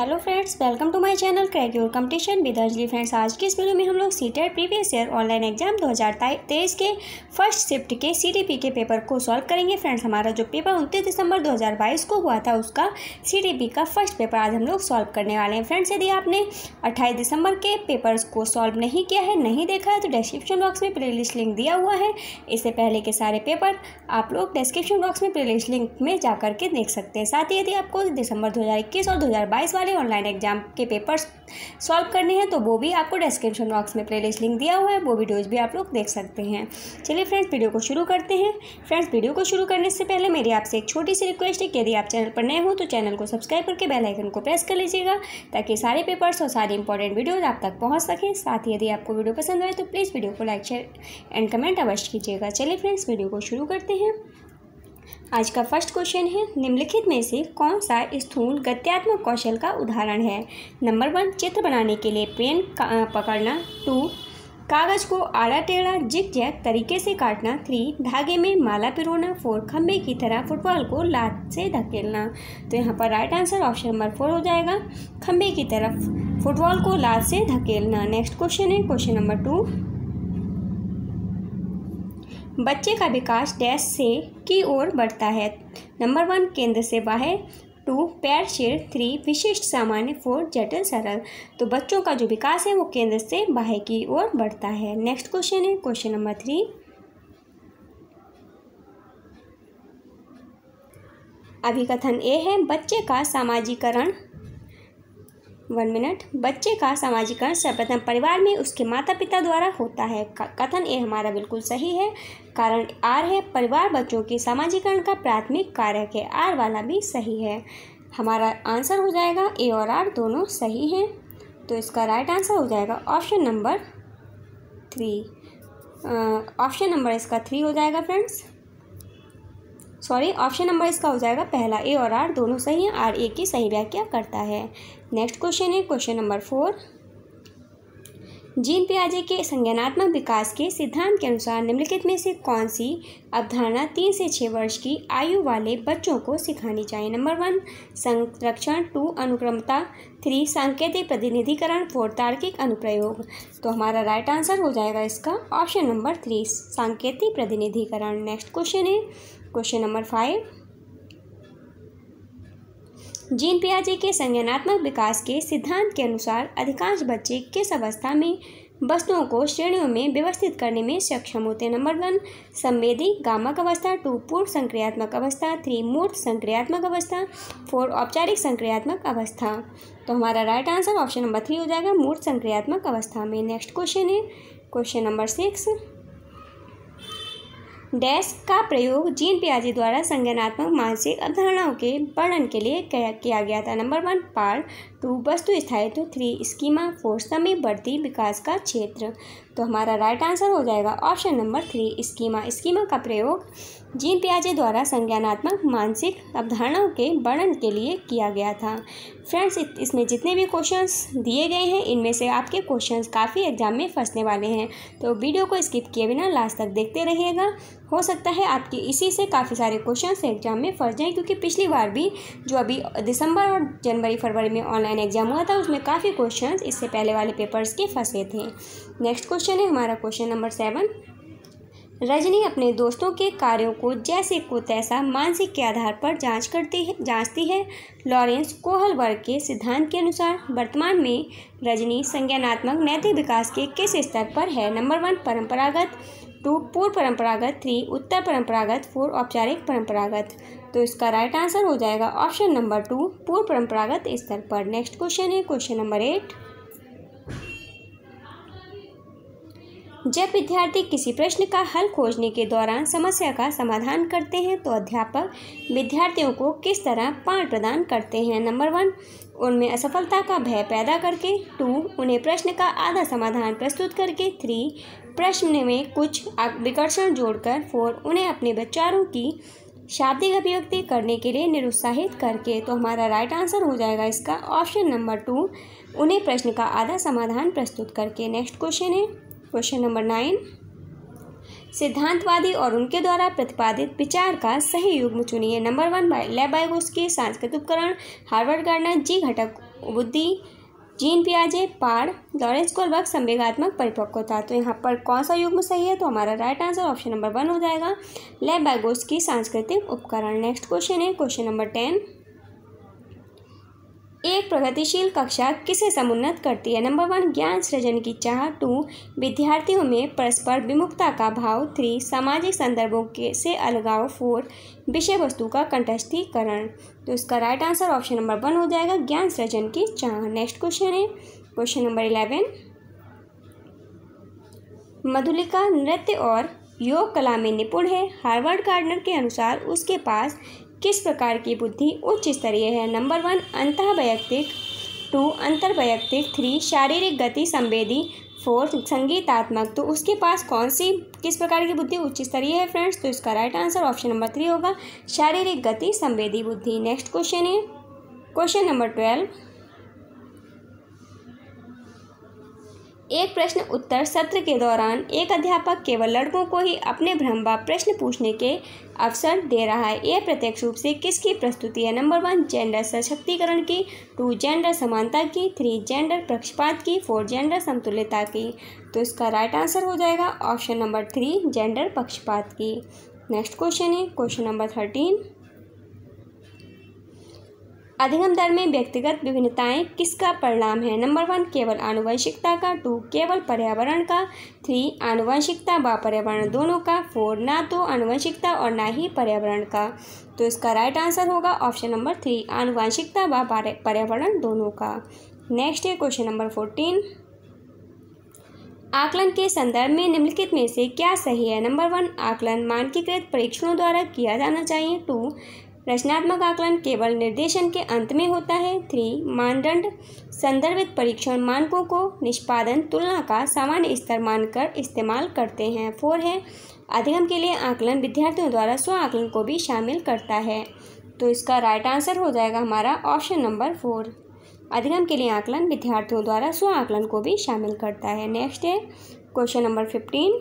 hello friends welcome to my channel crack your competition with Anjali friends आज की इस video में हम लोग CTET previous year online exam 2023 के फर्स्ट शिफ्ट के सीटीपी के पेपर को सॉल्व करेंगे फ्रेंड्स हमारा जो पेपर उनतीस दिसंबर 2022 को हुआ था उसका सीटीपी का फर्स्ट पेपर आज हम लोग सॉल्व करने वाले हैं फ्रेंड्स यदि आपने अट्ठाईस दिसंबर के पेपर्स को सॉल्व नहीं किया है नहीं देखा है तो डिस्क्रिप्शन बॉक्स में प्ले लिंक दिया हुआ है इससे पहले के सारे पेपर आप लोग डिस्क्रिप्शन बॉक्स में प्ले लिंक में जा के देख सकते हैं साथ ही यदि आपको दिसंबर दो और दो वाले वाले ऑनलाइन एग्जाम के पेपर्स सॉल्व करने हैं तो वो भी आपको डिस्क्रिप्शन बॉक्स में प्लेलिस्ट लिंक दिया हुआ है वो वीडियोज़ भी आप लोग देख सकते हैं चलिए फ्रेंड्स वीडियो को शुरू करते हैं फ्रेंड्स वीडियो को शुरू करने से पहले मेरी आपसे एक छोटी सी रिक्वेस्ट है कि यदि आप चैनल पर नए हो तो चैनल को सब्सक्राइब करके बेलाइकन को प्रेस कर लीजिएगा ताकि सारे पेपर्स और सारी इंपॉर्टेंट वीडियोज़ आप तक पहुँच सकें साथ ही यदि आपको वीडियो पसंद आए तो प्लीज़ वीडियो को लाइक शेयर एंड कमेंट अवश्य कीजिएगा चलिए फ्रेंड्स वीडियो को शुरू करते हैं आज का फर्स्ट क्वेश्चन है निम्नलिखित में से कौन सा स्थूल गत्यात्मक कौशल का उदाहरण है नंबर वन चित्र बनाने के लिए पेन पकड़ना टू कागज को आड़ा टेढ़ा जिक जैक तरीके से काटना थ्री धागे में माला पिरोना फोर खम्भे की तरह फुटबॉल को लात से धकेलना तो यहाँ पर right answer option number four हो जाएगा खम्भे की तरफ फुटबॉल को लात से धकेलना नेक्स्ट क्वेश्चन है क्वेश्चन नंबर टू बच्चे का विकास डैश से की ओर बढ़ता है नंबर वन केंद्र से बाहर टू पैर शेर थ्री विशिष्ट सामान्य फोर जटिल सरल तो बच्चों का जो विकास है वो केंद्र से बाहर की ओर बढ़ता है नेक्स्ट क्वेश्चन है क्वेश्चन नंबर थ्री अभिकथन ए है बच्चे का सामाजिकरण वन मिनट बच्चे का सामाजिकरण सर्वप्रथम परिवार में उसके माता पिता द्वारा होता है कथन ये हमारा बिल्कुल सही है कारण आर है परिवार बच्चों के सामाजिकरण का प्राथमिक कारक है आर वाला भी सही है हमारा आंसर हो जाएगा ए और आर दोनों सही हैं तो इसका राइट आंसर हो जाएगा option number three option number इसका थ्री हो जाएगा फ्रेंड्स सॉरी ऑप्शन नंबर इसका हो जाएगा पहला ए और आर दोनों सही हैं आर ए की सही व्याख्या करता है नेक्स्ट क्वेश्चन है क्वेश्चन नंबर फोर जीन पियाजे के संज्ञानात्मक विकास के सिद्धांत के अनुसार निम्नलिखित में से कौन सी अवधारणा तीन से छः वर्ष की आयु वाले बच्चों को सिखानी चाहिए नंबर वन संरक्षण टू अनुक्रमता थ्री सांकेतिक प्रतिनिधिकरण फोर तार्किक अनुप्रयोग तो हमारा राइट आंसर हो जाएगा इसका ऑप्शन नंबर थ्री सांकेतिक प्रतिनिधिकरण नेक्स्ट क्वेश्चन है क्वेश्चन नंबर फाइव जीन पियाजे के संज्ञानात्मक विकास के सिद्धांत के अनुसार अधिकांश बच्चे किस अवस्था में वस्तुओं को श्रेणियों में व्यवस्थित करने में सक्षम होते हैं नंबर वन संवेदी गामक अवस्था टू पूर्व संक्रियात्मक अवस्था थ्री मूर्त संक्रियात्मक अवस्था फोर औपचारिक संक्रियात्मक अवस्था तो हमारा right answer option number three हो जाएगा मूर्त संक्रियात्मक अवस्था में नेक्स्ट क्वेश्चन है क्वेश्चन नंबर सिक्स डैश का प्रयोग जीन पियाजी द्वारा संज्ञानात्मक मानसिक अवधारणाओं के वर्णन के लिए किया गया था नंबर वन पार्ट टू वस्तु स्थायित्व थ्री स्कीमा फोर बढ़ती विकास का क्षेत्र तो हमारा राइट आंसर हो जाएगा option number three schema schema का प्रयोग जीन पियाजे द्वारा संज्ञानात्मक मानसिक अवधारणाओं के वर्णन के लिए किया गया था फ्रेंड्स इसमें जितने भी क्वेश्चंस दिए गए हैं इनमें से आपके क्वेश्चंस काफ़ी एग्जाम में फंसने वाले हैं तो वीडियो को स्किप किए बिना लास्ट तक देखते रहिएगा हो सकता है आपके इसी से काफ़ी सारे क्वेश्चन एग्जाम में फंस जाएँ क्योंकि पिछली बार भी जो अभी दिसंबर और जनवरी फरवरी में ऑनलाइन एग्जाम हुआ था उसमें काफ़ी क्वेश्चन इससे पहले वाले पेपर्स के फंसे थे नेक्स्ट क्वेश्चन है हमारा क्वेश्चन नंबर सेवन रजनी अपने दोस्तों के कार्यों को जैसे को तैसा मानसिक के आधार पर जांच करती है जांचती है लॉरेंस कोहलबर्ग के सिद्धांत के अनुसार वर्तमान में रजनी संज्ञानात्मक नैतिक विकास के किस स्तर पर है नंबर वन परंपरागत टू पूर्व परंपरागत थ्री उत्तर परंपरागत फोर औपचारिक परंपरागत तो इसका राइट आंसर हो जाएगा ऑप्शन नंबर टू पूर्व परंपरागत स्तर पर नेक्स्ट क्वेश्चन है क्वेश्चन नंबर एट जब विद्यार्थी किसी प्रश्न का हल खोजने के दौरान समस्या का समाधान करते हैं तो अध्यापक विद्यार्थियों को किस तरह पाठ प्रदान करते हैं नंबर वन उनमें असफलता का भय पैदा करके टू उन्हें प्रश्न का आधा समाधान प्रस्तुत करके थ्री प्रश्न में कुछ विकर्षण जोड़कर फोर उन्हें अपने विचारों की शाब्दिक अभिव्यक्ति करने के लिए निरुत्साहित करके तो हमारा राइट आंसर हो जाएगा इसका ऑप्शन नंबर टू उन्हें प्रश्न का आधा समाधान प्रस्तुत करके नेक्स्ट क्वेश्चन है क्वेश्चन नंबर नाइन सिद्धांतवादी और उनके द्वारा प्रतिपादित विचार का सही युग्म चुनिए नंबर वन बाय लेबाइगोस्की सांस्कृतिक उपकरण हार्वर्ड गार्डनर जी घटक बुद्धि जीन पियाजे पार लॉरेंस कोलबर्ग संवेगात्मक परिपक्वता तो यहाँ पर कौन सा युग्म सही है तो हमारा right answer option number one हो जाएगा की सांस्कृतिक उपकरण नेक्स्ट क्वेश्चन है क्वेश्चन नंबर टेन एक प्रगतिशील कक्षा किसे समुन्नत करती है नंबर वन ज्ञान सृजन की चाह टू विद्यार्थियों में परस्पर विमुखता का भाव थ्री सामाजिक संदर्भों के से अलगाव फोर विषय वस्तु का कंटस्थीकरण तो इसका right answer option number one हो जाएगा ज्ञान सृजन की चाह नेक्स्ट क्वेश्चन है क्वेश्चन नंबर इलेवन मधुलिका नृत्य और योग कला में निपुण है हार्वर्ड गार्डनर के अनुसार उसके पास किस प्रकार की बुद्धि उच्च स्तरीय है नंबर वन अंत वैयक्तिक टू अंतर वैयक्तिक थ्री शारीरिक गति संवेदी फोर्थ संगीतात्मक तो उसके पास कौन सी किस प्रकार की बुद्धि उच्च स्तरीय है फ्रेंड्स तो इसका right answer option number three होगा शारीरिक गति संवेदी बुद्धि नेक्स्ट क्वेश्चन है क्वेश्चन नंबर ट्वेल्व एक प्रश्न उत्तर सत्र के दौरान एक अध्यापक केवल लड़कों को ही अपने भ्रम व प्रश्न पूछने के अवसर दे रहा है यह प्रत्यक्ष रूप से किसकी प्रस्तुति है नंबर वन जेंडर सशक्तिकरण की टू जेंडर समानता की थ्री जेंडर पक्षपात की फोर जेंडर समतुल्यता की तो इसका राइट आंसर हो जाएगा ऑप्शन नंबर थ्री जेंडर पक्षपात की नेक्स्ट क्वेश्चन है क्वेश्चन नंबर थर्टीन अधिगम दर में व्यक्तिगत विभिन्नताएं किसका परिणाम है नंबर वन केवल आनुवंशिकता का टू केवल पर्यावरण का थ्री आनुवंशिकता व पर्यावरण दोनों का फोर ना तो आनुवंशिकता और ना ही पर्यावरण का तो इसका राइट आंसर होगा ऑप्शन नंबर थ्री आनुवंशिकता व पर्यावरण दोनों का नेक्स्ट है क्वेश्चन नंबर फोर्टीन आकलन के संदर्भ में निम्नलिखित में से क्या सही है नंबर वन आकलन मानकीकृत परीक्षणों द्वारा किया जाना चाहिए टू रचनात्मक आकलन केवल निर्देशन के अंत में होता है थ्री मानदंड संदर्भित परीक्षण मानकों को निष्पादन तुलना का सामान्य स्तर मानकर इस्तेमाल करते हैं फोर है अधिगम के लिए आकलन विद्यार्थियों द्वारा स्व आकलन को भी शामिल करता है तो इसका राइट आंसर हो जाएगा हमारा ऑप्शन नंबर फोर अधिगम के लिए आकलन विद्यार्थियों द्वारा स्व आकलन को भी शामिल करता है नेक्स्ट है क्वेश्चन नंबर फिफ्टीन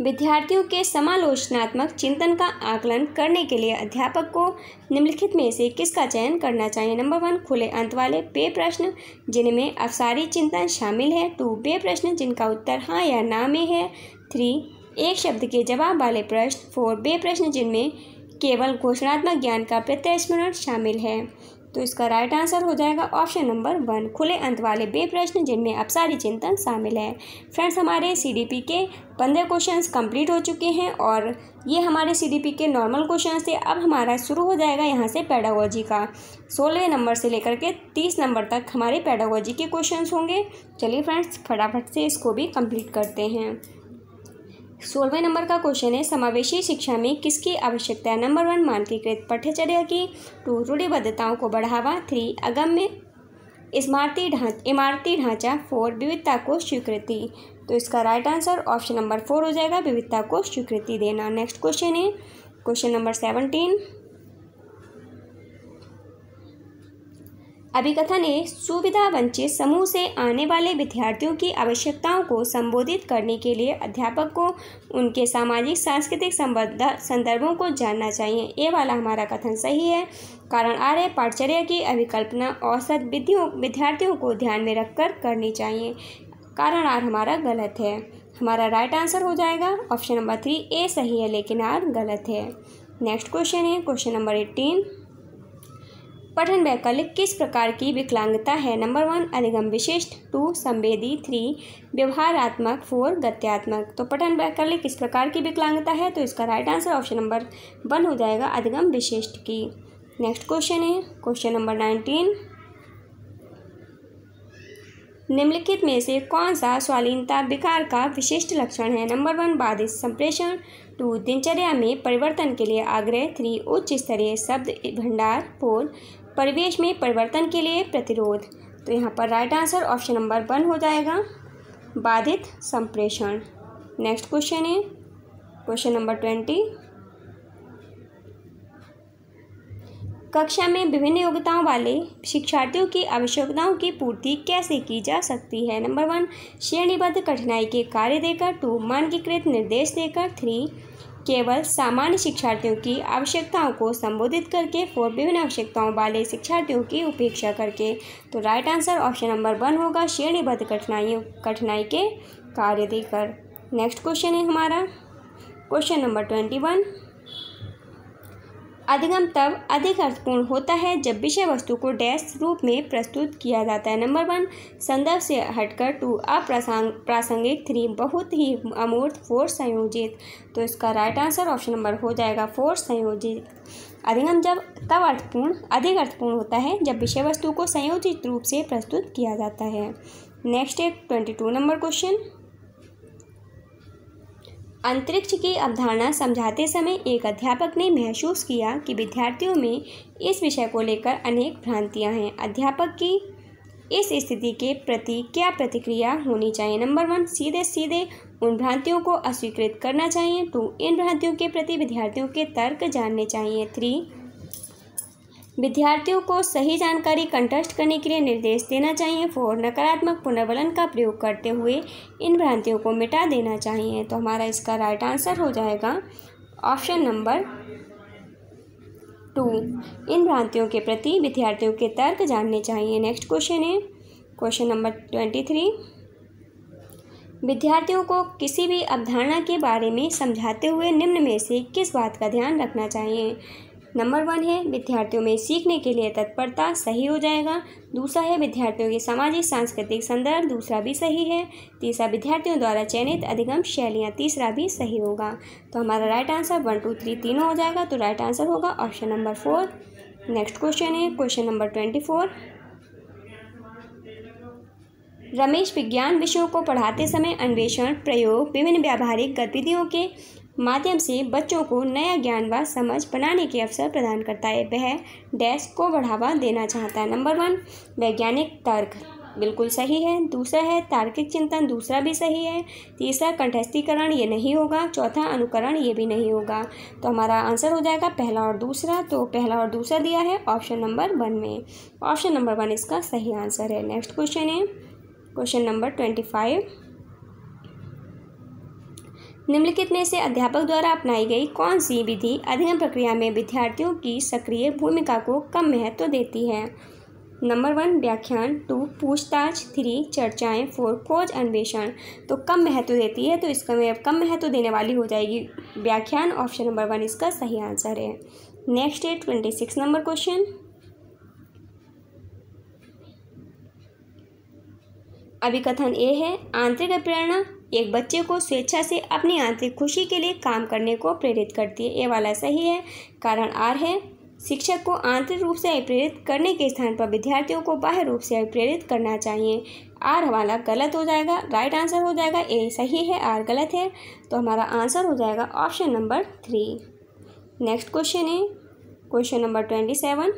विद्यार्थियों के समालोचनात्मक चिंतन का आकलन करने के लिए अध्यापक को निम्नलिखित में से किसका चयन करना चाहिए नंबर वन खुले अंत वाले बे प्रश्न जिनमें अवसारी चिंतन शामिल है टू बे प्रश्न जिनका उत्तर हाँ या ना में है थ्री एक शब्द के जवाब वाले प्रश्न फोर बे प्रश्न जिनमें केवल घोषणात्मक ज्ञान का प्रत्यास्मरण शामिल है तो इसका राइट आंसर हो जाएगा ऑप्शन नंबर वन खुले अंत वाले बे प्रश्न जिनमें अपसारी चिंतन शामिल है फ्रेंड्स हमारे सीडीपी के पंद्रह क्वेश्चंस कंप्लीट हो चुके हैं और ये हमारे सीडीपी के नॉर्मल क्वेश्चन थे अब हमारा शुरू हो जाएगा यहाँ से पैडागोजी का सोलह नंबर से लेकर के तीस नंबर तक हमारे पैडागोजी के क्वेश्चन होंगे चलिए फ्रेंड्स फटाफट से इसको भी कम्प्लीट करते हैं सोलहवें नंबर का क्वेश्चन है समावेशी शिक्षा में किसकी आवश्यकता है नंबर वन मानकीकृत पाठ्यचर्या की टू रूढ़िबद्धताओं को बढ़ावा थ्री अगम्य इमारती ढांच इमारती ढांचा फोर विविधता को स्वीकृति तो इसका right answer option number four हो जाएगा विविधता को स्वीकृति देना नेक्स्ट क्वेश्चन है क्वेश्चन नंबर सेवनटीन अभिकथन ने सुविधा वंचित समूह से आने वाले विद्यार्थियों की आवश्यकताओं को संबोधित करने के लिए अध्यापक को उनके सामाजिक सांस्कृतिक संदर्भों को जानना चाहिए ये वाला हमारा कथन सही है कारण आर्य पाठचर्या की अभिकल्पना औसत विद्यार्थियों को ध्यान में रखकर करनी चाहिए कारण आर हमारा गलत है हमारा राइट आंसर हो जाएगा ऑप्शन नंबर थ्री ए सही है लेकिन आर गलत है नेक्स्ट क्वेश्चन है क्वेश्चन नंबर एट्टीन पठन वैकल्पिक किस प्रकार की विकलांगता है नंबर वन अधिगम विशिष्ट टू संवेदी थ्री व्यवहारात्मक फोर गत्यात्मक तो पठन वैकल्पिक किस प्रकार की विकलांगता है तो इसका right answer option number one हो जाएगा अधिगम विशिष्ट की नेक्स्ट क्वेश्चन है क्वेश्चन नंबर नाइनटीन निम्नलिखित में से कौन सा स्वालीनता विकार का विशिष्ट लक्षण है नंबर वन बाधित संप्रेषण टू दिनचर्या में परिवर्तन के लिए आग्रह थ्री उच्च स्तरीय शब्द भंडार फोर परिवेश में परिवर्तन के लिए प्रतिरोध तो यहाँ पर right answer option number one हो जाएगा बाधित संप्रेषण नेक्स्ट क्वेश्चन है क्वेश्चन नंबर ट्वेंटी कक्षा में विभिन्न योग्यताओं वाले शिक्षार्थियों की आवश्यकताओं की पूर्ति कैसे की जा सकती है नंबर वन श्रेणीबद्ध कठिनाई के कार्य देकर टू मानकीकृत निर्देश देकर थ्री केवल सामान्य शिक्षार्थियों की आवश्यकताओं को संबोधित करके फोर विभिन्न आवश्यकताओं वाले शिक्षार्थियों की उपेक्षा करके तो right answer option number one होगा श्रेणीबद्ध कठिनाइयों कठिनाई के कार्य देकर नेक्स्ट क्वेश्चन है हमारा क्वेश्चन नंबर ट्वेंटी वन अधिगम तब अधिक अर्थपूर्ण होता है जब विषय वस्तु को डैश रूप में प्रस्तुत किया जाता है नंबर वन संदर्भ से हटकर टू अप्रासंग प्रासंगिक थ्री बहुत ही अमूर्त फोर संयोजित तो इसका राइट आंसर ऑप्शन नंबर हो जाएगा फोर संयोजित अधिगम जब तब अर्थपूर्ण अधिक अर्थपूर्ण होता है जब विषय वस्तु को संयोजित रूप से प्रस्तुत किया जाता है नेक्स्ट है ट्वेंटी टू नंबर क्वेश्चन अंतरिक्ष की अवधारणा समझाते समय एक अध्यापक ने महसूस किया कि विद्यार्थियों में इस विषय को लेकर अनेक भ्रांतियां हैं अध्यापक की इस स्थिति के प्रति क्या प्रतिक्रिया होनी चाहिए नंबर वन सीधे सीधे उन भ्रांतियों को अस्वीकृत करना चाहिए टू इन भ्रांतियों के प्रति विद्यार्थियों के तर्क जानने चाहिए थ्री विद्यार्थियों को सही जानकारी कंटस्ट करने के लिए निर्देश देना चाहिए फोर नकारात्मक पुनर्बलन का प्रयोग करते हुए इन भ्रांतियों को मिटा देना चाहिए तो हमारा इसका राइट आंसर हो जाएगा ऑप्शन नंबर टू इन भ्रांतियों के प्रति विद्यार्थियों के तर्क जानने चाहिए नेक्स्ट क्वेश्चन है क्वेश्चन नंबर ट्वेंटी थ्री विद्यार्थियों को किसी भी अवधारणा के बारे में समझाते हुए निम्न में से किस बात का ध्यान रखना चाहिए नंबर वन है विद्यार्थियों में सीखने के लिए तत्परता सही हो जाएगा दूसरा है विद्यार्थियों के सामाजिक सांस्कृतिक संदर्भ दूसरा भी सही है तीसरा विद्यार्थियों द्वारा चयनित अधिगम शैलियाँ तीसरा भी सही होगा तो हमारा right answer one two three तीनों हो जाएगा तो राइट आंसर होगा option number four next question है question number twenty four Ramesh विज्ञान विषयों को पढ़ाते समय अन्वेषण प्रयोग विभिन्न व्यावहारिक गतिविधियों के माध्यम से बच्चों को नया ज्ञान व समझ बनाने के अवसर प्रदान करता है वह डैश को बढ़ावा देना चाहता है नंबर वन वैज्ञानिक तर्क बिल्कुल सही है दूसरा है तार्किक चिंतन दूसरा भी सही है तीसरा कंठस्थीकरण ये नहीं होगा चौथा अनुकरण ये भी नहीं होगा तो हमारा आंसर हो जाएगा पहला और दूसरा तो पहला और दूसरा दिया है ऑप्शन नंबर वन में ऑप्शन नंबर वन इसका सही आंसर है नेक्स्ट क्वेश्चन है क्वेश्चन नंबर ट्वेंटी फाइव निम्नलिखित में से अध्यापक द्वारा अपनाई गई कौन सी विधि अध्ययन प्रक्रिया में विद्यार्थियों की सक्रिय भूमिका को कम महत्व तो देती है नंबर वन व्याख्यान टू पूछताछ थ्री चर्चाएं फोर खोज अन्वेषण तो कम महत्व देती है तो इसका में कम महत्व देने वाली हो जाएगी व्याख्यान ऑप्शन नंबर वन इसका सही आंसर है नेक्स्ट है ट्वेंटी सिक्स नंबर क्वेश्चन अभिकथन ए है आंतरिक प्रेरणा एक बच्चे को स्वेच्छा से अपनी आंतरिक खुशी के लिए काम करने को प्रेरित करती है ये वाला सही है कारण आर है शिक्षक को आंतरिक रूप से प्रेरित करने के स्थान पर विद्यार्थियों को बाह्य रूप से प्रेरित करना चाहिए आर हमारा गलत हो जाएगा राइट आंसर हो जाएगा ए सही है आर गलत है तो हमारा आंसर हो जाएगा option number three next question है क्वेश्चन नंबर ट्वेंटी सेवन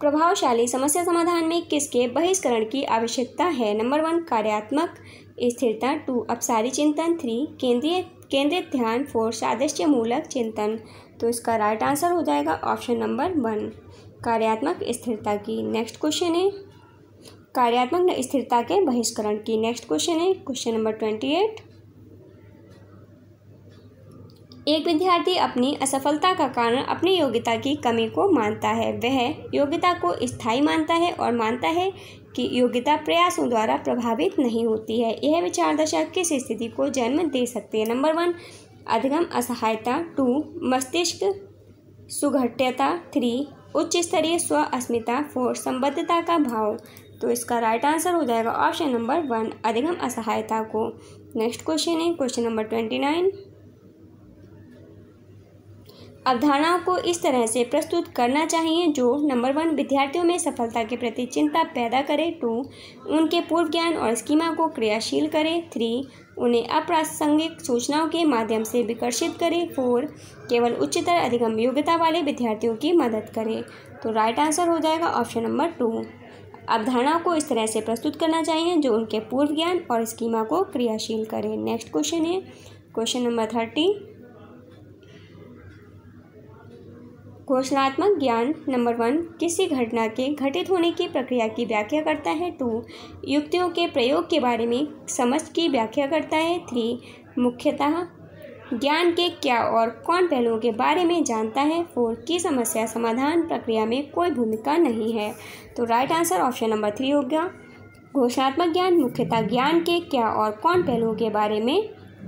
प्रभावशाली समस्या समाधान में किसके बहिष्करण की आवश्यकता है नंबर वन कार्यात्मक स्थिरता टू अपसारी चिंतन थ्री केंद्रीय केंद्रित ध्यान फोर सादृश्य मूलक चिंतन तो इसका राइट आंसर हो जाएगा ऑप्शन नंबर वन कार्यात्मक स्थिरता की नेक्स्ट क्वेश्चन है कार्यात्मक स्थिरता के बहिष्करण की नेक्स्ट क्वेश्चन है क्वेश्चन नंबर ट्वेंटी एट एक विद्यार्थी अपनी असफलता का कारण अपनी योग्यता की कमी को मानता है वह योग्यता को स्थायी मानता है और मानता है की योग्यता प्रयासों द्वारा प्रभावित नहीं होती है यह विचारदशा किस स्थिति को जन्म दे सकती है नंबर वन अधिगम असहायता टू मस्तिष्क सुघट्यता थ्री उच्च स्तरीय स्व अस्मिता फोर संबद्धता का भाव तो इसका राइट आंसर हो जाएगा ऑप्शन नंबर वन अधिगम असहायता को नेक्स्ट क्वेश्चन है क्वेश्चन नंबर ट्वेंटी नाइन अवधारणाओं को इस तरह से प्रस्तुत करना चाहिए जो नंबर वन विद्यार्थियों में सफलता के प्रति चिंता पैदा करे टू उनके पूर्व ज्ञान और स्कीमा को क्रियाशील करे थ्री उन्हें अप्रासंगिक सूचनाओं के माध्यम से विकर्षित करें फोर केवल उच्चतर अधिगम योग्यता वाले विद्यार्थियों की मदद करें तो राइट आंसर हो जाएगा ऑप्शन नंबर टू अवधारणाओं को इस तरह से प्रस्तुत करना चाहिए जो उनके पूर्व ज्ञान और स्कीमा को क्रियाशील करें नेक्स्ट क्वेश्चन है क्वेश्चन नंबर थर्टी घोषणात्मक ज्ञान नंबर वन किसी घटना के घटित होने की प्रक्रिया की व्याख्या करता है टू युक्तियों के प्रयोग के बारे में समझ की व्याख्या करता है थ्री मुख्यतः ज्ञान के क्या और कौन पहलुओं के बारे में जानता है फोर की समस्या समाधान प्रक्रिया में कोई भूमिका नहीं है तो right answer option number three हो गया घोषणात्मक ज्ञान मुख्यतः ज्ञान के क्या और कौन पहलुओं के बारे में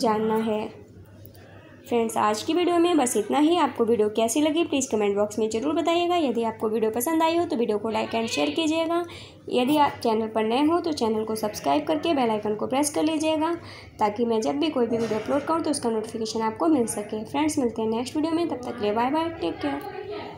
जानना है फ्रेंड्स आज की वीडियो में बस इतना ही आपको वीडियो कैसी लगी प्लीज़ कमेंट बॉक्स में ज़रूर बताइएगा यदि आपको वीडियो पसंद आई हो तो वीडियो को लाइक एंड शेयर कीजिएगा यदि आप चैनल पर नए हो तो चैनल को सब्सक्राइब करके बेल आइकन को प्रेस कर लीजिएगा ताकि मैं जब भी कोई भी वीडियो अपलोड करूँ तो उसका नोटिफिकेशन आपको मिल सके फ्रेंड्स मिलते हैं नेक्स्ट वीडियो में तब तक ले बाय बाय टेक केयर